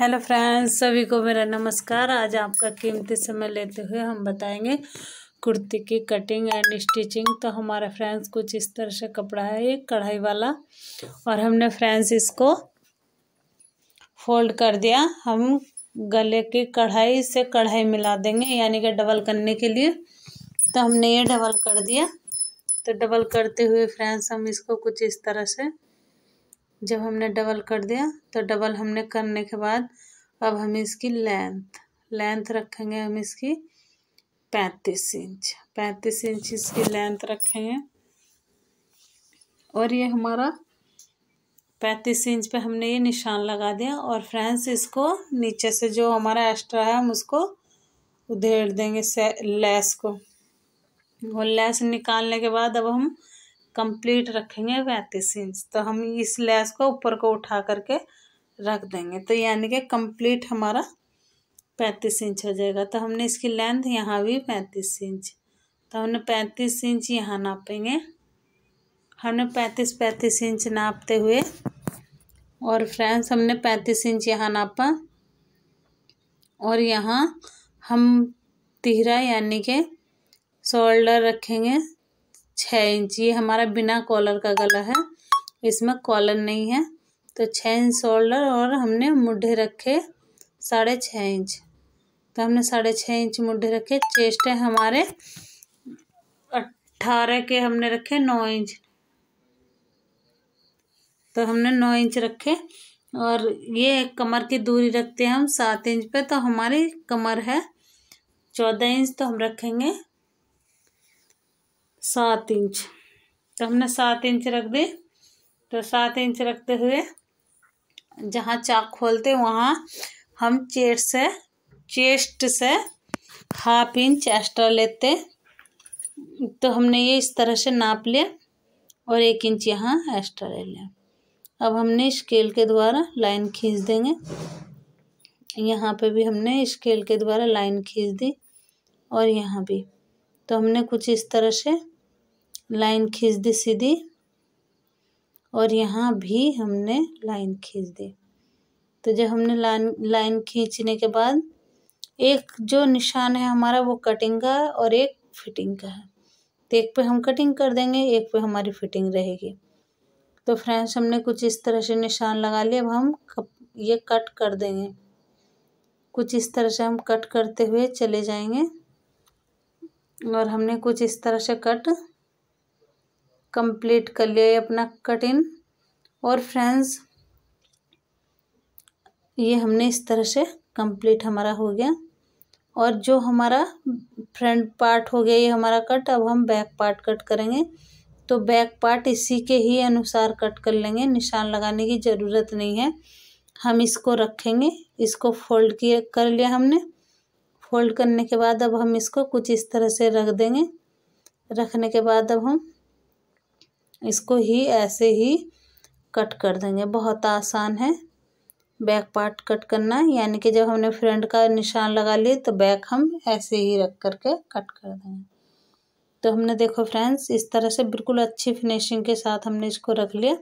hello friends सभी को मेरा नमस्कार आज आपका कीमती समय लेते हुए हम बताएंगे कुर्ती की कटिंग एंड स्टिचिंग तो हमारा फ्रेंड्स कुछ इस तरह से कपड़ा है ये कढ़ाई वाला और हमने फ्रेंड्स इसको फोल्ड कर दिया हम गले की कढ़ाई से कढ़ाई मिला देंगे यानी कि डबल करने के लिए तो हमने ये डबल कर दिया तो डबल करते हुए फ्रेंड्स हम इसको कुछ इस तरह से जब हमने डबल कर दिया तो डबल हमने करने के बाद अब हम इसकी लेंथ लेंथ रखेंगे हम इसकी पैंतीस इंच पैंतीस इंच इसकी लेंथ रखेंगे और ये हमारा पैंतीस इंच पे हमने ये निशान लगा दिया और फ्रेंड्स इसको नीचे से जो हमारा एक्स्ट्रा है हम उसको उधेड़ देंगे से लेस को और लेस निकालने के बाद अब हम कंप्लीट रखेंगे पैंतीस इंच तो हम इस लेस को ऊपर को उठा करके रख देंगे तो यानी कि कंप्लीट हमारा पैंतीस इंच हो जाएगा तो हमने इसकी लेंथ यहाँ भी पैंतीस इंच तो हमने पैंतीस इंच यहाँ नापेंगे हमने पैंतीस पैंतीस इंच नापते हुए और फ्रेंड्स हमने पैंतीस इंच यहाँ नापा और यहाँ हम तिहरा यानी कि शोल्डर रखेंगे छः इंच ये हमारा बिना कॉलर का गला है इसमें कॉलर नहीं है तो छः इंच शोल्डर और हमने मुढ़े रखे साढ़े छः इंच तो हमने साढ़े छः इंच मुढ़े रखे चेस्ट है हमारे अट्ठारह के हमने रखे नौ इंच तो हमने नौ इंच रखे और ये कमर की दूरी रखते हैं हम सात इंच पे तो हमारी कमर है चौदह इंच तो हम रखेंगे सात इंच तो हमने सात इंच रख दी तो सात इंच रखते हुए जहाँ चाक खोलते वहाँ हम चेस्ट से चेस्ट से हाफ इंच एक्स्ट्रा लेते तो हमने ये इस तरह से नाप लिया और एक इंच यहाँ एक्स्ट्रा ले लिया अब हमने स्केल के द्वारा लाइन खींच देंगे यहाँ पे भी हमने स्केल के द्वारा लाइन खींच दी और यहाँ भी तो हमने कुछ इस तरह से लाइन खींच दी सीधी और यहाँ भी हमने लाइन खींच दी तो जब हमने लाइन लाइन खींचने के बाद एक जो निशान है हमारा वो कटिंग का है और एक फिटिंग का है तो एक पे हम कटिंग कर देंगे एक पे हमारी फिटिंग रहेगी तो फ्रेंड्स हमने कुछ इस तरह से निशान लगा लिए अब हम ये कट कर देंगे कुछ इस तरह से हम कट करते हुए चले जाएंगे और हमने कुछ इस तरह से कट कंप्लीट कर लिया है अपना कट इन और फ्रेंड्स ये हमने इस तरह से कंप्लीट हमारा हो गया और जो हमारा फ्रंट पार्ट हो गया ये हमारा कट अब हम बैक पार्ट कट करेंगे तो बैक पार्ट इसी के ही अनुसार कट कर लेंगे निशान लगाने की ज़रूरत नहीं है हम इसको रखेंगे इसको फोल्ड किया कर लिया हमने फोल्ड करने के बाद अब हम इसको कुछ इस तरह से रख देंगे रखने के बाद अब हम इसको ही ऐसे ही कट कर देंगे बहुत आसान है बैक पार्ट कट करना यानी कि जब हमने फ्रंट का निशान लगा लिए तो बैक हम ऐसे ही रख कर के कट कर देंगे तो हमने देखो फ्रेंड्स इस तरह से बिल्कुल अच्छी फिनिशिंग के साथ हमने इसको रख लिया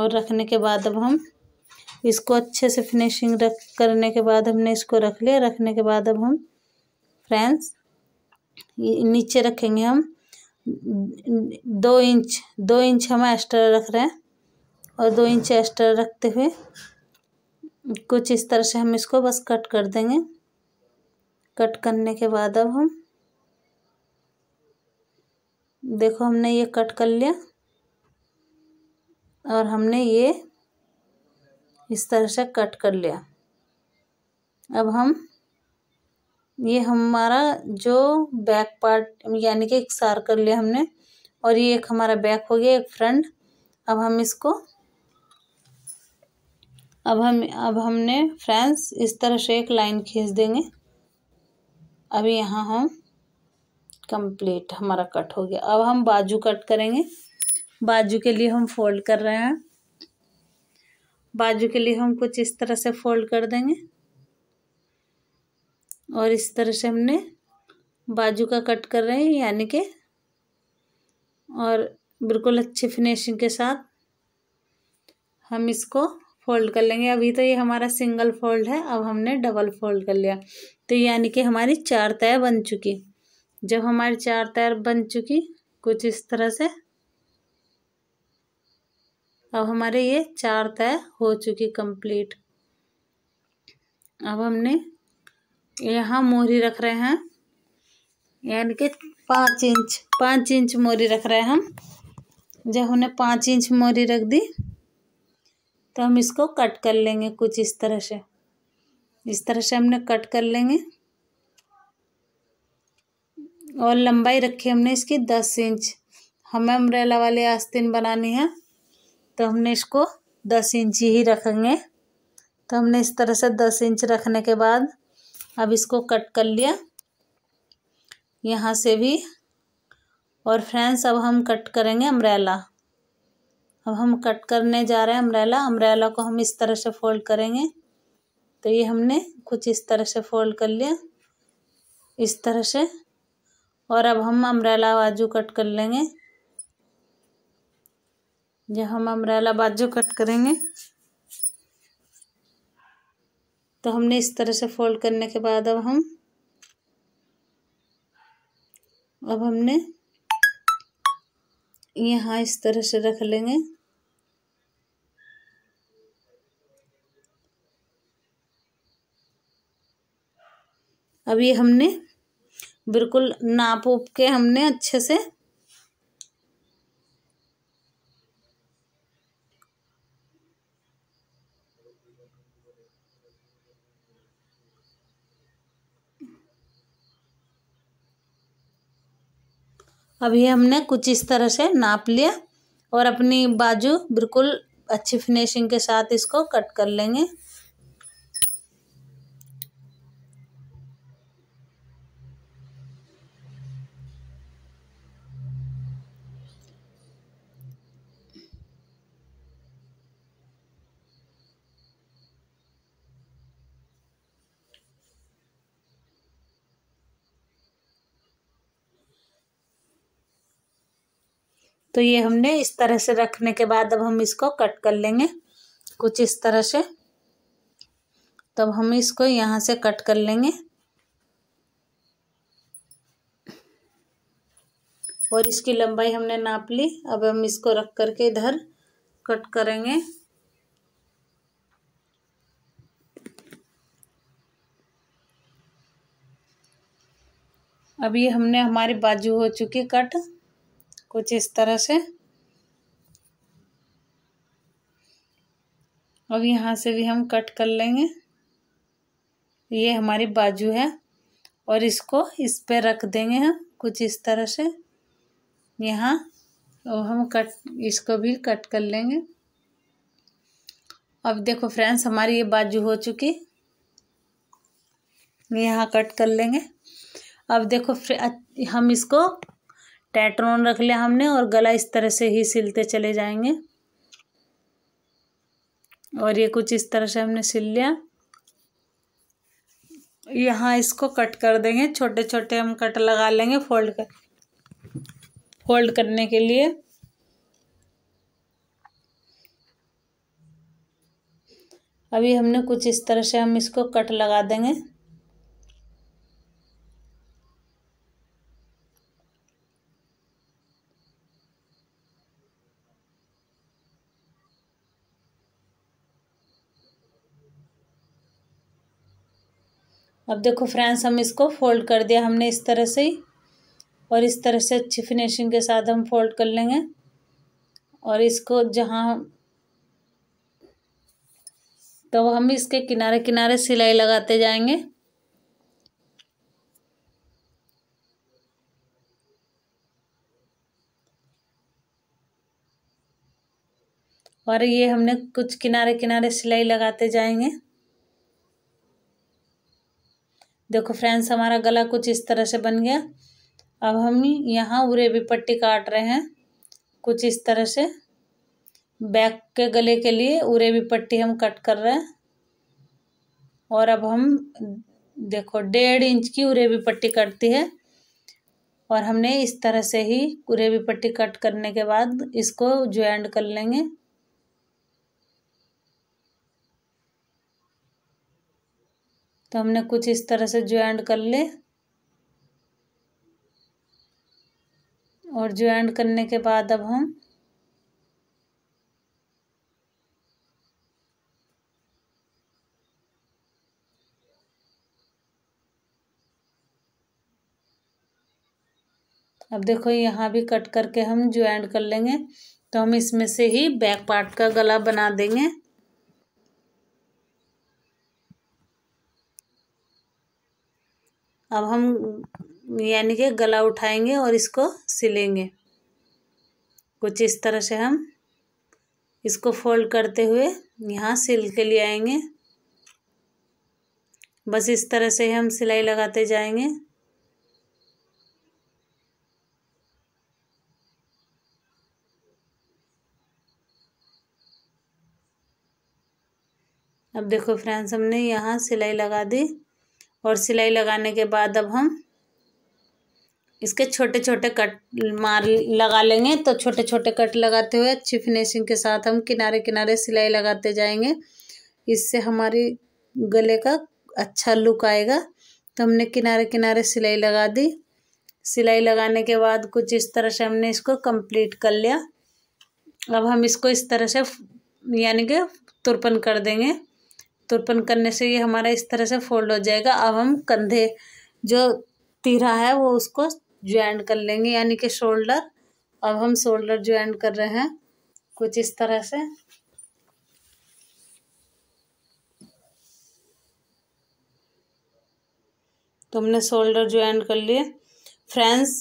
और रखने के बाद अब हम इसको अच्छे से फिनिशिंग रख करने के बाद हमने इसको रख लिया रखने के बाद अब हम फ्रेंड्स नीचे रखेंगे हम दो इंच दो इंच हम एक्स्ट्रा रख रहे हैं और दो इंच एक्स्ट्रा रखते हुए कुछ इस तरह से हम इसको बस कट कर देंगे कट करने के बाद अब हम देखो हमने ये कट कर लिया और हमने ये इस तरह से कट कर लिया अब हम ये हमारा जो बैक पार्ट यानी कि एक सार कर लिया हमने और ये एक हमारा बैक हो गया एक फ्रंट अब हम इसको अब हम अब हमने फ्रेंड्स इस तरह से एक लाइन खींच देंगे अब यहाँ हम कंप्लीट हमारा कट हो गया अब हम बाजू कट करेंगे बाजू के लिए हम फोल्ड कर रहे हैं बाजू के लिए हम कुछ इस तरह से फोल्ड कर देंगे और इस तरह से हमने बाजू का कट कर रहे हैं यानी कि और बिल्कुल अच्छे फिनिशिंग के साथ हम इसको फोल्ड कर लेंगे अभी तो ये हमारा सिंगल फोल्ड है अब हमने डबल फोल्ड कर लिया तो यानी कि हमारी चार तय बन चुकी जब हमारी चार तैर बन चुकी कुछ इस तरह से अब हमारे ये चार तय हो चुकी कंप्लीट अब हमने यहाँ मोहरी रख रहे हैं यानी कि पाँच इंच पाँच इंच मोरी रख रहे हैं हम जब हमने पाँच इंच मोरी रख दी तो हम इसको कट कर लेंगे कुछ इस तरह से इस तरह से हमने कट कर लेंगे और लंबाई रखी हमने इसकी दस इंच हमें अम्ब्रेला वाली आस्तीन बनानी है तो हमने इसको दस इंच ही रखेंगे तो हमने इस तरह से दस इंच रखने के बाद अब इसको कट कर लिया यहाँ से भी और फ्रेंड्स अब हम कट करेंगे अम्ब्रेला अब हम कट करने जा रहे हैं अम्ब्रेला अम्ब्रेला को हम इस तरह से फोल्ड करेंगे तो ये हमने कुछ इस तरह से फोल्ड कर लिया इस तरह से और अब हम अम्ब्रेला बाजू कट कर लेंगे जब हम अम्ब्रेला बाजू कट करेंगे तो हमने इस तरह से फोल्ड करने के बाद अब हम अब हमने यहाँ इस तरह से रख लेंगे अब ये हमने बिल्कुल नाप उप के हमने अच्छे से अभी हमने कुछ इस तरह से नाप लिया और अपनी बाजू बिल्कुल अच्छी फिनिशिंग के साथ इसको कट कर लेंगे तो ये हमने इस तरह से रखने के बाद अब हम इसको कट कर लेंगे कुछ इस तरह से तब हम इसको यहाँ से कट कर लेंगे और इसकी लंबाई हमने नाप ली अब हम इसको रख करके इधर कट करेंगे अब ये हमने हमारी बाजू हो चुकी कट कुछ इस तरह से अब यहाँ से भी हम कट कर लेंगे ये हमारी बाजू है और इसको इस पे रख देंगे हम कुछ इस तरह से यहाँ अब हम कट इसको भी कट कर लेंगे अब देखो फ्रेंड्स हमारी ये बाजू हो चुकी यहाँ कट कर लेंगे अब देखो हम इसको टैटरॉन रख लिया हमने और गला इस तरह से ही सिलते चले जाएंगे और ये कुछ इस तरह से हमने सिल लिया यहाँ इसको कट कर देंगे छोटे छोटे हम कट लगा लेंगे फोल्ड कर फोल्ड करने के लिए अभी हमने कुछ इस तरह से हम इसको कट लगा देंगे अब देखो फ्रेंड्स हम इसको फोल्ड कर दिया हमने इस तरह से ही और इस तरह से अच्छी फिनिशिंग के साथ हम फोल्ड कर लेंगे और इसको जहाँ तो हम इसके किनारे किनारे सिलाई लगाते जाएंगे और ये हमने कुछ किनारे किनारे सिलाई लगाते जाएंगे देखो फ्रेंड्स हमारा गला कुछ इस तरह से बन गया अब हम यहाँ उरे भी पट्टी काट रहे हैं कुछ इस तरह से बैक के गले के लिए उरे भी पट्टी हम कट कर रहे हैं और अब हम देखो डेढ़ इंच की भी पट्टी कटती है और हमने इस तरह से ही भी पट्टी कट करने के बाद इसको ज्वाइंट कर लेंगे तो हमने कुछ इस तरह से ज्वाइन कर ले और ज्वाइंट करने के बाद अब हम अब देखो यहाँ भी कट करके हम ज्वाइंट कर लेंगे तो हम इसमें से ही बैक पार्ट का गला बना देंगे अब हम यानी कि गला उठाएंगे और इसको सिलेंगे कुछ इस तरह से हम इसको फोल्ड करते हुए यहाँ सिल के लिए आएंगे बस इस तरह से हम सिलाई लगाते जाएंगे अब देखो फ्रेंड्स हमने यहाँ सिलाई लगा दी और सिलाई लगाने के बाद अब हम इसके छोटे छोटे कट मार लगा लेंगे तो छोटे छोटे कट लगाते हुए अच्छी फिनिशिंग के साथ हम किनारे किनारे सिलाई लगाते जाएंगे इससे हमारी गले का अच्छा लुक आएगा तो हमने किनारे किनारे सिलाई लगा दी सिलाई लगाने के बाद कुछ इस तरह से हमने इसको कंप्लीट कर लिया अब हम इसको इस तरह से यानी कि तुरपन कर देंगे तुरपन करने से ये हमारा इस तरह से फोल्ड हो जाएगा अब हम कंधे जो तीरा है वो उसको ज्वाइन कर लेंगे यानी कि शोल्डर अब हम शोल्डर ज्वाइन कर रहे हैं कुछ इस तरह से तो हमने शोल्डर ज्वाइन कर लिए फ्रेंड्स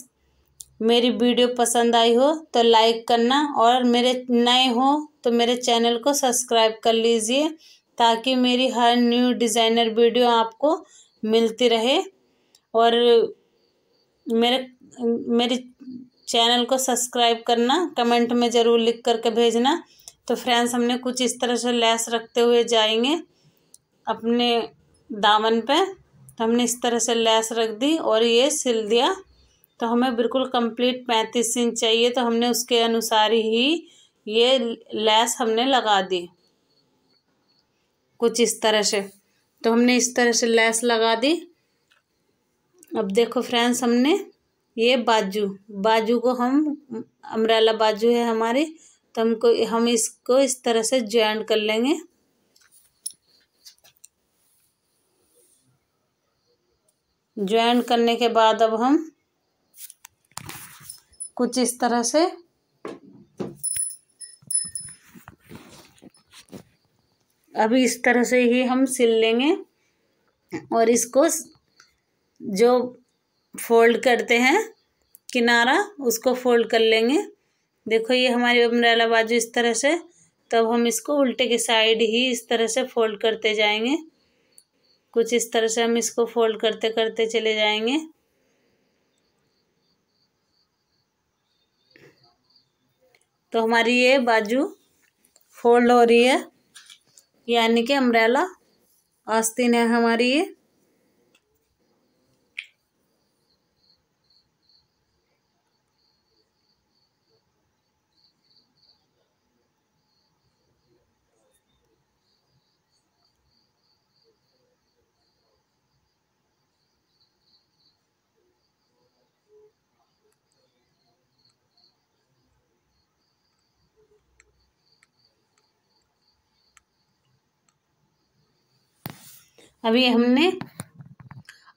मेरी वीडियो पसंद आई हो तो लाइक करना और मेरे नए हो तो मेरे चैनल को सब्सक्राइब कर लीजिए ताकि मेरी हर न्यू डिज़ाइनर वीडियो आपको मिलती रहे और मेरे मेरे चैनल को सब्सक्राइब करना कमेंट में ज़रूर लिख करके भेजना तो फ्रेंड्स हमने कुछ इस तरह से लैस रखते हुए जाएंगे अपने दामन पे तो हमने इस तरह से लैस रख दी और ये सिल दिया तो हमें बिल्कुल कंप्लीट पैंतीस इंच चाहिए तो हमने उसके अनुसार ही ये लैस हमने लगा दी कुछ इस तरह से तो हमने इस तरह से लैस लगा दी अब देखो फ्रेंड्स हमने ये बाजू बाजू को हम अमरेला बाजू है हमारी तो हमको हम इसको इस तरह से ज्वाइंट कर लेंगे ज्वाइंट करने के बाद अब हम कुछ इस तरह से अभी इस तरह से ही हम सिल लेंगे और इसको जो फोल्ड करते हैं किनारा उसको फोल्ड कर लेंगे देखो ये हमारी अम्ब्रेला बाजू इस तरह से तब हम इसको उल्टे की साइड ही इस तरह से फोल्ड करते जाएंगे कुछ इस तरह से हम इसको फोल्ड करते करते चले जाएंगे तो हमारी ये बाजू फोल्ड हो रही है यानी कि अम्ब्रेला आस्तीन है हमारी ये अभी हमने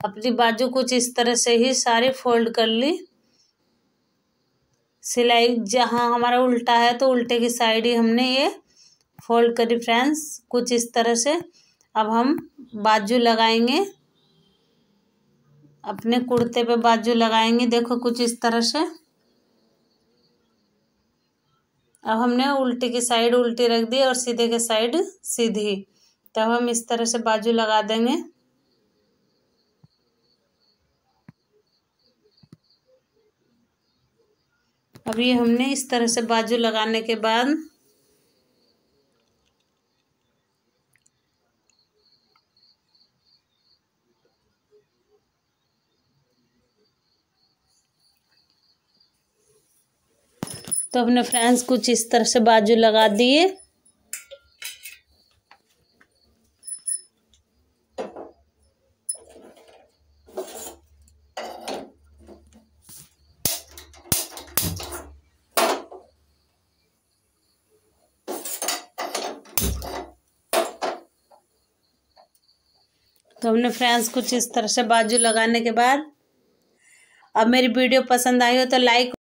अपनी बाजू कुछ इस तरह से ही सारे फोल्ड कर ली सिलाई जहाँ हमारा उल्टा है तो उल्टे की साइड ही हमने ये फोल्ड करी फ्रेंड्स कुछ इस तरह से अब हम बाजू लगाएंगे अपने कुर्ते पे बाजू लगाएंगे देखो कुछ इस तरह से अब हमने उल्टी की साइड उल्टी रख दी और सीधे के साइड सीधी तब हम इस तरह से बाजू लगा देंगे अभी हमने इस तरह से बाजू लगाने के बाद तो अपने फ्रेंड्स कुछ इस तरह से बाजू लगा दिए हमने फ्रेंड्स कुछ इस तरह से बाजू लगाने के बाद अब मेरी वीडियो पसंद आई हो तो लाइक